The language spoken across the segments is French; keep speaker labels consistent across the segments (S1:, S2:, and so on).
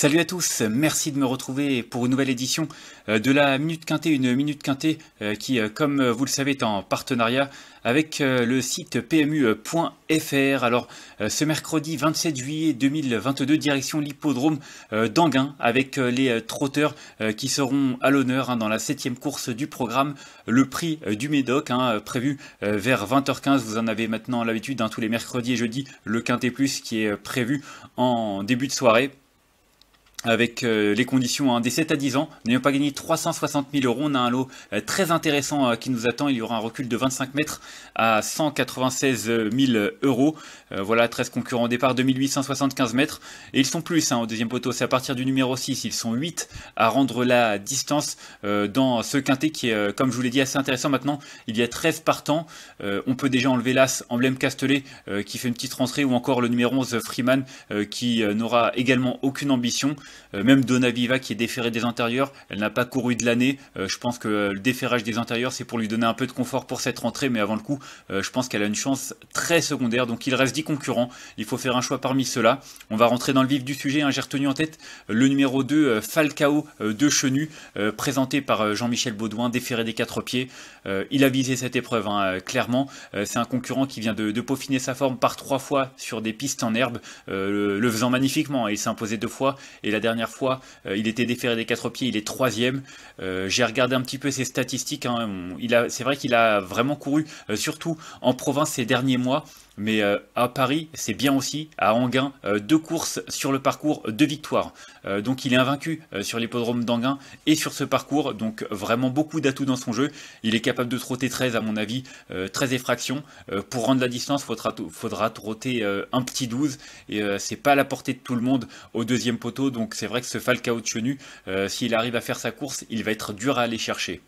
S1: Salut à tous, merci de me retrouver pour une nouvelle édition euh, de la Minute Quintée, une Minute Quintée euh, qui, euh, comme vous le savez, est en partenariat avec le site pmu.fr. Alors, ce mercredi 27 juillet 2022, direction l'hippodrome d'Anguin avec les trotteurs qui seront à l'honneur hein, dans la septième course du programme, le prix du Médoc, hein, prévu vers 20h15. Vous en avez maintenant l'habitude, hein, tous les mercredis et jeudis, le Quintée Plus qui est prévu en début de soirée avec euh, les conditions hein, des 7 à 10 ans, n'ayant pas gagné 360 000 euros, on a un lot euh, très intéressant euh, qui nous attend. Il y aura un recul de 25 mètres à 196 000 euros. voilà, 13 concurrents au départ, 2875 mètres. Et ils sont plus hein, au deuxième poteau, c'est à partir du numéro 6. Ils sont 8 à rendre la distance dans ce quintet qui est, comme je vous l'ai dit, assez intéressant. Maintenant, il y a 13 partants. on peut déjà enlever l'As, emblème Castellet qui fait une petite rentrée, ou encore le numéro 11, Freeman, qui n'aura également aucune ambition. Euh, même même viva qui est déférée des antérieurs, elle n'a pas couru de l'année. Euh, je pense que le déferrage des antérieurs, c'est pour lui donner un peu de confort pour cette rentrée. Mais avant le coup, euh, je pense qu'elle a une chance très secondaire. Donc il reste 10 concurrents. Il faut faire un choix parmi ceux-là. On va rentrer dans le vif du sujet. Hein. J'ai retenu en tête le numéro 2, Falcao de Chenu, présenté par Jean-Michel Baudouin, déféré des quatre pieds. il a visé cette épreuve, hein, clairement. c'est un concurrent qui vient de, peaufiner sa forme par trois fois sur des pistes en herbe, le, faisant magnifiquement. Il s'est imposé deux fois. Et dernière fois, euh, il était déféré des quatre pieds, il est troisième. Euh, j'ai regardé un petit peu ses statistiques. Hein. C'est vrai qu'il a vraiment couru, euh, surtout en province ces derniers mois mais à Paris, c'est bien aussi. À Anguin, deux courses sur le parcours, deux victoires. donc il est invaincu sur l'hippodrome d'Anguin et sur ce parcours. Donc vraiment beaucoup d'atouts dans son jeu. Il est capable de trotter 13, à mon avis, 13 effractions. pour rendre la distance, faudra, faudra trotter un petit 12. Et c'est pas à la portée de tout le monde au deuxième poteau. Donc donc c'est vrai que ce Falcao Chenu, euh, s'il arrive à faire sa course, il va être dur à aller chercher.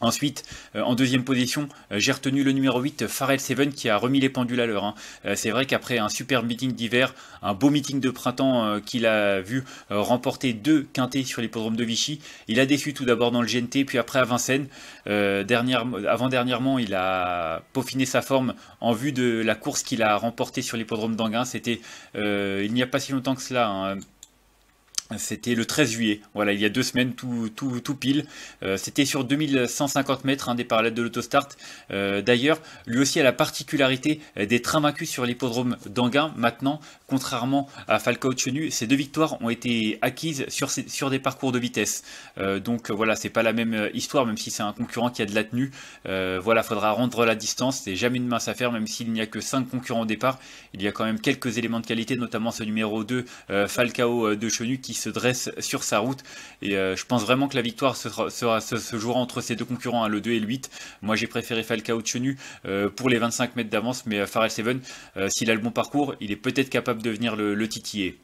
S1: Ensuite, euh, en deuxième position, euh, j'ai retenu le numéro 8, farel Seven, qui a remis les pendules à l'heure. Hein. c'est vrai qu'après un super meeting d'hiver, un beau meeting de printemps qu'il a vu remporter deux quintés sur l'hippodrome de Vichy, il a déçu tout d'abord dans le GNT, puis après à Vincennes. Avant-dernièrement, il a peaufiné sa forme en vue de la course qu'il a remportée sur l'hippodrome d'Anguin. C'était il n'y a pas si longtemps que cela. Hein. C'était le 13 juillet, voilà, il y a deux semaines tout, tout, pile. Euh, c'était sur 2150 mètres, un hein, départ de l'autostart. Euh, d'ailleurs, lui aussi a la particularité euh, des trains sur l'hippodrome d'Anguin. Maintenant, contrairement à Falcao de Chenu, ces deux victoires ont été acquises sur, sur des parcours de vitesse. donc voilà, c'est pas la même histoire, même si c'est un concurrent qui a de la tenue. voilà, faudra rendre la distance, c'est jamais une mince affaire, même s'il n'y a que cinq concurrents au départ. Il y a quand même quelques éléments de qualité, notamment ce numéro 2, Falcao de Chenu, qui se dresse sur sa route. Et euh, je pense vraiment que la victoire sera, se, jouera entre ces deux concurrents, à hein, le 2 et le 8. Moi, j'ai préféré Falcao Chenu euh, pour les 25 mètres d'avance, mais Pharrell euh, Seven, s'il a le bon parcours, il est peut-être capable de venir le titiller.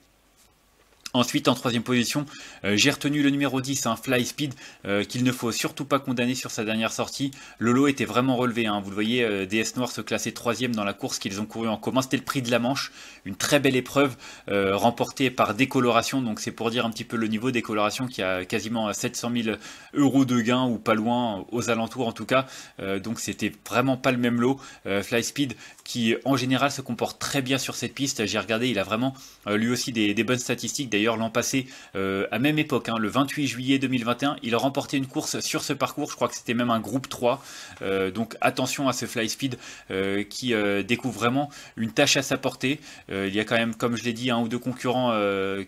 S1: Ensuite, en troisième position, euh, j'ai retenu le numéro 10, un hein, Fly Speed, euh, qu'il ne faut surtout pas condamner sur sa dernière sortie. Le lot était vraiment relevé. Hein. Vous le voyez, euh, DS Noir se classait troisième dans la course qu'ils ont couru en commun. C'était le prix de la Manche, une très belle épreuve remportée par Décoloration. Donc c'est pour dire un petit peu le niveau Décoloration qui a quasiment 700 000 euros de gains ou pas loin, aux alentours en tout cas. donc c'était vraiment pas le même lot. Fly Speed qui en général se comporte très bien sur cette piste. J'ai regardé, il a vraiment euh, lui aussi des, bonnes statistiques. D'ailleurs, l'an passé, euh, à même époque, hein, le 28 juillet 2021, il a remporté une course sur ce parcours. Je crois que c'était même un groupe 3. Euh, donc attention à ce fly speed qui découvre vraiment une tâche à sa portée. il y a quand même, comme je l'ai dit, un ou deux concurrents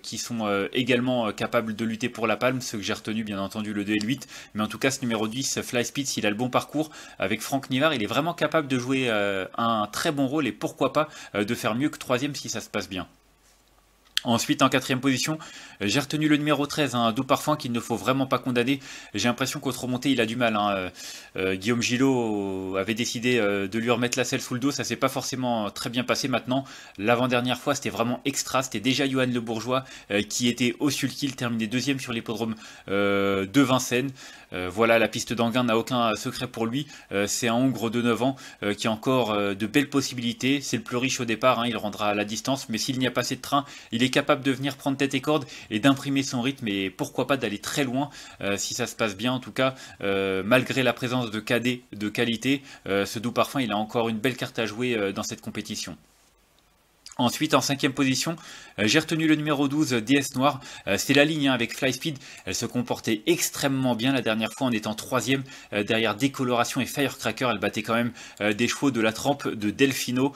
S1: qui sont également capables de lutter pour la palme. Ce que j'ai retenu, bien entendu, le 2 et le 8. Mais en tout cas, ce numéro 10, fly speed, s'il a le bon parcours, avec Franck Nivard, il est vraiment capable de jouer un très bon rôle et pourquoi pas euh, de faire mieux que troisième si ça se passe bien. Ensuite, en quatrième position, euh, j'ai retenu le numéro 13, un dos Parfum, qu'il ne faut vraiment pas condamner. J'ai l'impression qu'autre remontée il a du mal. Hein, euh, euh, Guillaume Gillot avait décidé de lui remettre la selle sous le dos. Ça s'est pas forcément très bien passé maintenant. L'avant-dernière fois, c'était vraiment extra. C'était déjà Johan Le Bourgeois qui était au sulky, terminé deuxième sur l'hippodrome de Vincennes. voilà, la piste d'Anguin n'a aucun secret pour lui. C'est un Hongre de 9 ans qui a encore de belles possibilités. C'est le plus riche au départ. Hein, il rendra à la distance. Mais s'il n'y a pas assez de train, il est capable de venir prendre tête et corde et d'imprimer son rythme et pourquoi pas d'aller très loin euh, si ça se passe bien en tout cas euh, malgré la présence de KD de qualité euh, ce doux parfum il a encore une belle carte à jouer dans cette compétition. Ensuite, en cinquième position, euh, j'ai retenu le numéro 12, euh, DS Noir. Euh, c'est la ligne hein, avec Fly Speed. Elle se comportait extrêmement bien la dernière fois en étant troisième derrière Décoloration et Firecracker. Elle battait quand même des chevaux de la trempe de Delfino.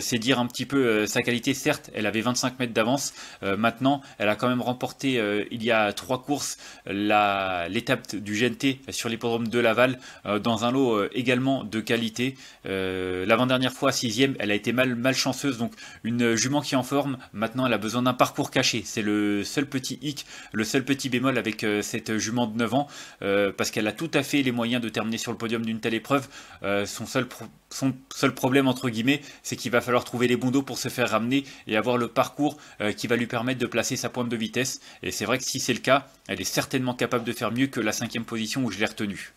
S1: C'est dire un petit peu sa qualité. Certes, elle avait 25 mètres d'avance. Maintenant, elle a quand même remporté il y a trois courses l'étape du GNT sur l'hippodrome de Laval dans un lot également de qualité. L'avant-dernière fois, sixième, elle a été mal chanceuse, Donc une une jument qui est en forme, maintenant elle a besoin d'un parcours caché. C'est le seul petit hic, le seul petit bémol avec euh, cette jument de 9 ans, euh, parce qu'elle a tout à fait les moyens de terminer sur le podium d'une telle épreuve. Euh, son, seul problème, entre guillemets, c'est qu'il va falloir trouver les bons dos pour se faire ramener et avoir le parcours qui va lui permettre de placer sa pointe de vitesse. Et c'est vrai que si c'est le cas, elle est certainement capable de faire mieux que la cinquième position où je l'ai retenue.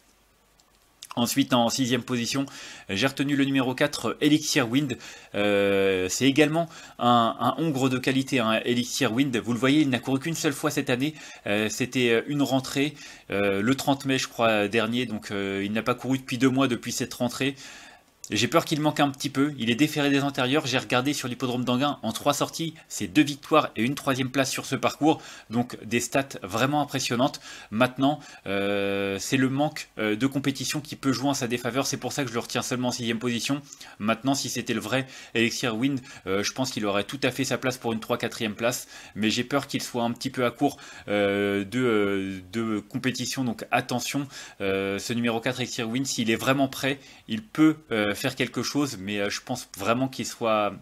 S1: Ensuite, en sixième position, euh, j'ai retenu le numéro 4, euh, Elixir Wind. Euh, c'est également un, un, de qualité, hein, Elixir Wind. Vous le voyez, il n'a couru qu'une seule fois cette année. C'était une rentrée, le 30 mai, je crois, dernier. Donc, il n'a pas couru depuis deux mois, depuis cette rentrée. J'ai peur qu'il manque un petit peu, il est déféré des antérieurs, j'ai regardé sur l'hippodrome d'Anguin en 3 sorties, c'est deux victoires et une troisième place sur ce parcours, donc des stats vraiment impressionnantes. Maintenant, euh, c'est le manque euh, de compétition qui peut jouer en sa défaveur, c'est pour ça que je le retiens seulement en sixième position. Maintenant, si c'était le vrai Elixir Wind, euh, je pense qu'il aurait tout à fait sa place pour une 3 4 ème place, mais j'ai peur qu'il soit un petit peu à court de, de, compétition, donc attention, ce numéro 4 Elixir Wind, s'il est vraiment prêt, il peut... Euh, faire quelque chose, mais euh, je pense vraiment qu'il soit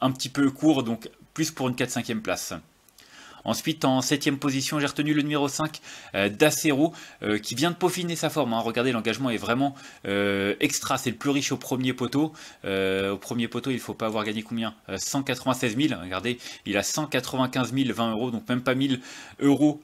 S1: un petit peu court, donc plus pour une 4-5e place. Ensuite, en 7 septième position, j'ai retenu le numéro 5, euh, Dacero, qui vient de peaufiner sa forme. Hein. Regardez, l'engagement est vraiment extra. C'est le plus riche au premier poteau. au premier poteau, il ne faut pas avoir gagné combien 196 000. Regardez, il a 195 20 euros, donc même pas 1000 euros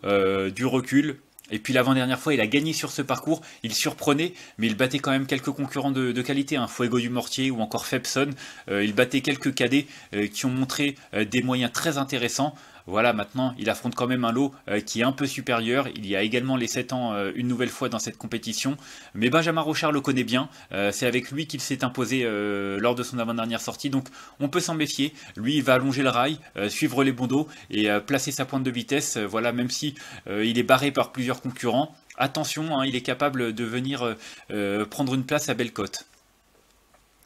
S1: du recul. Et puis l'avant-dernière fois, il a gagné sur ce parcours, il surprenait, mais il battait quand même quelques concurrents de, qualité, hein, Fuego du Mortier ou encore Febson. Euh, il battait quelques cadets euh, qui ont montré euh, des moyens très intéressants. Voilà, maintenant, il affronte quand même un lot euh, qui est un peu supérieur. Il y a également les 7 ans euh, une nouvelle fois dans cette compétition. Mais Benjamin Rochard le connaît bien. Euh, c'est avec lui qu'il s'est imposé lors de son avant-dernière sortie. Donc, on peut s'en méfier. Lui, il va allonger le rail, suivre les dos et placer sa pointe de vitesse. Voilà, même si il est barré par plusieurs concurrents. Attention, hein, il est capable de venir prendre une place à Bellecôte.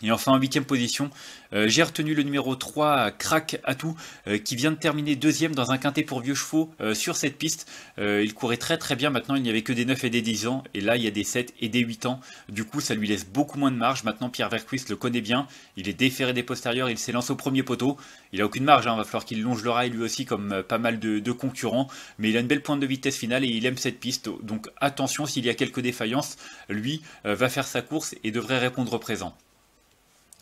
S1: Et enfin en huitième position, euh, j'ai retenu le numéro 3, Crack Atou, euh, qui vient de terminer deuxième dans un quintet pour vieux chevaux euh, sur cette piste. il courait très très bien, maintenant il n'y avait que des 9 et des 10 ans, et là il y a des 7 et des 8 ans. Du coup ça lui laisse beaucoup moins de marge, maintenant Pierre Verquist le connaît bien, il est déféré des postérieurs, il s'élance au premier poteau. Il n'a aucune marge, il hein. va falloir qu'il longe le rail lui aussi comme pas mal de, de, concurrents, mais il a une belle pointe de vitesse finale et il aime cette piste. Donc attention s'il y a quelques défaillances, lui va faire sa course et devrait répondre présent.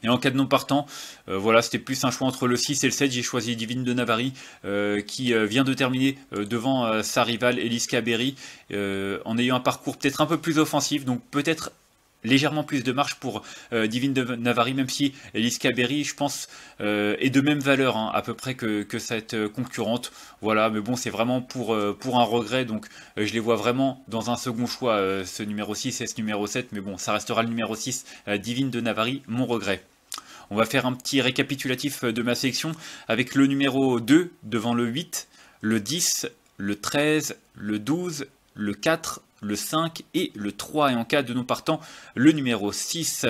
S1: Et en cas de non partant, euh, voilà, c'était plus un choix entre le 6 et le 7. J'ai choisi Divine de Navarre euh, qui euh, vient de terminer devant sa rivale Eliska Berry en ayant un parcours peut-être un peu plus offensif, donc peut-être légèrement plus de marge pour euh, Divine de Navarre, même si Eliska Berry, je pense, euh, est de même valeur hein, à peu près que, cette euh, concurrente. Voilà, mais bon, c'est vraiment pour, pour un regret, donc je les vois vraiment dans un second choix, ce numéro 6 et ce numéro 7, mais bon, ça restera le numéro 6, Divine de Navarre, mon regret. On va faire un petit récapitulatif de ma sélection avec le numéro 2 devant le 8, le 10, le 13, le 12, le 4, le 5 et le 3. Et en cas de non partant, le numéro 6.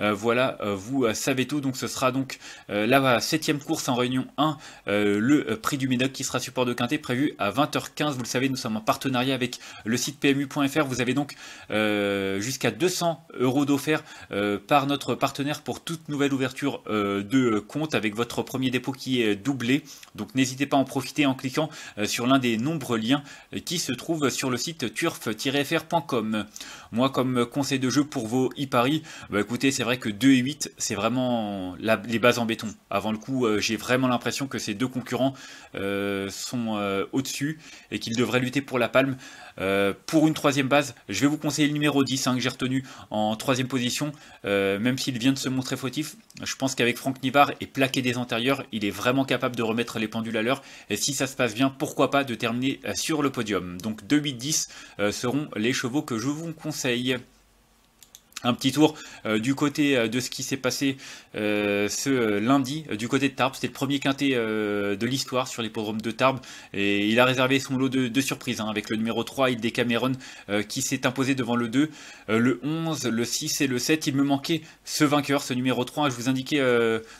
S1: Euh, voilà, euh, vous euh, savez tout. Donc ce sera donc la septième course en Réunion 1, le prix du Médoc qui sera support de Quintet prévu à 20h15. Vous le savez, nous sommes en partenariat avec le site PMU.fr. Vous avez donc jusqu'à 200 euros d'offert par notre partenaire pour toute nouvelle ouverture de compte avec votre premier dépôt qui est doublé. Donc n'hésitez pas à en profiter en cliquant sur l'un des nombreux liens qui se trouvent sur le site turf-fr.com. Moi, comme conseil de jeu pour vos e-paris, bah écoutez, c'est vrai que 2 et 8, c'est vraiment les bases en béton. Avant le coup, euh, j'ai vraiment l'impression que ces deux concurrents euh, sont euh, au-dessus et qu'ils devraient lutter pour la palme. pour une troisième base, je vais vous conseiller le numéro 10 hein, que j'ai retenu en troisième position, même s'il vient de se montrer fautif. Je pense qu'avec Franck nivar et plaqué des antérieurs, il est vraiment capable de remettre les pendules à l'heure. Et si ça se passe bien, pourquoi pas de terminer sur le podium. Donc 2, 8, 10 seront les chevaux que je vous conseille un petit tour euh, du côté euh, de ce qui s'est passé euh, ce lundi du côté de Tarbes. C'était le premier quintet de l'histoire sur l'hippodrome de Tarbes et il a réservé son lot de, surprises hein, avec le numéro 3, il Cameron qui s'est imposé devant le 2, le 11, le 6 et le 7. Il me manquait ce vainqueur, ce numéro 3. Je vous indiquais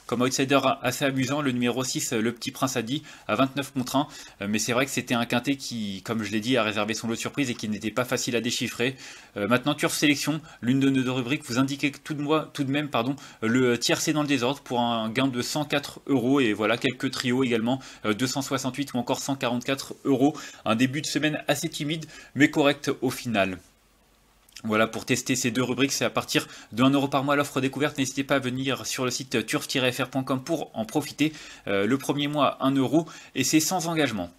S1: comme outsider assez amusant le numéro 6, le petit prince a dit à 29 contre 1. mais c'est vrai que c'était un quintet qui, comme je l'ai dit, a réservé son lot de surprises et qui n'était pas facile à déchiffrer. maintenant, turf sélection, l'une de nos de rubrique, vous indiquez tout de, moi, tout de même pardon, le tiercé dans le désordre pour un gain de 104 euros et voilà quelques trios également, 268 euh, ou encore 144 euros. Un début de semaine assez timide mais correct au final. Voilà, pour tester ces deux rubriques, c'est à partir de 1 euro par mois l'offre découverte. N'hésitez pas à venir sur le site turf-fr.com pour en profiter. Euh, le premier mois, 1 euro et c'est sans engagement.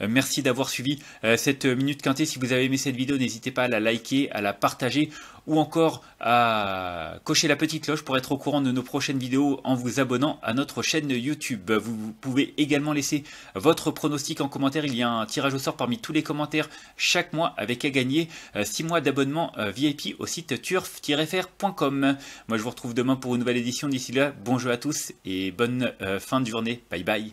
S1: Euh, merci d'avoir suivi euh, cette euh, Minute Quintée. Si vous avez aimé cette vidéo, n'hésitez pas à la liker, à la partager ou encore à cocher la petite cloche pour être au courant de nos prochaines vidéos en vous abonnant à notre chaîne YouTube. Vous pouvez également laisser votre pronostic en commentaire. Il y a un tirage au sort parmi tous les commentaires chaque mois avec à gagner 6 mois d'abonnement VIP au site turf-fr.com. Moi je vous retrouve demain pour une nouvelle édition. D'ici là, bonjour à tous et bonne fin de journée. Bye bye.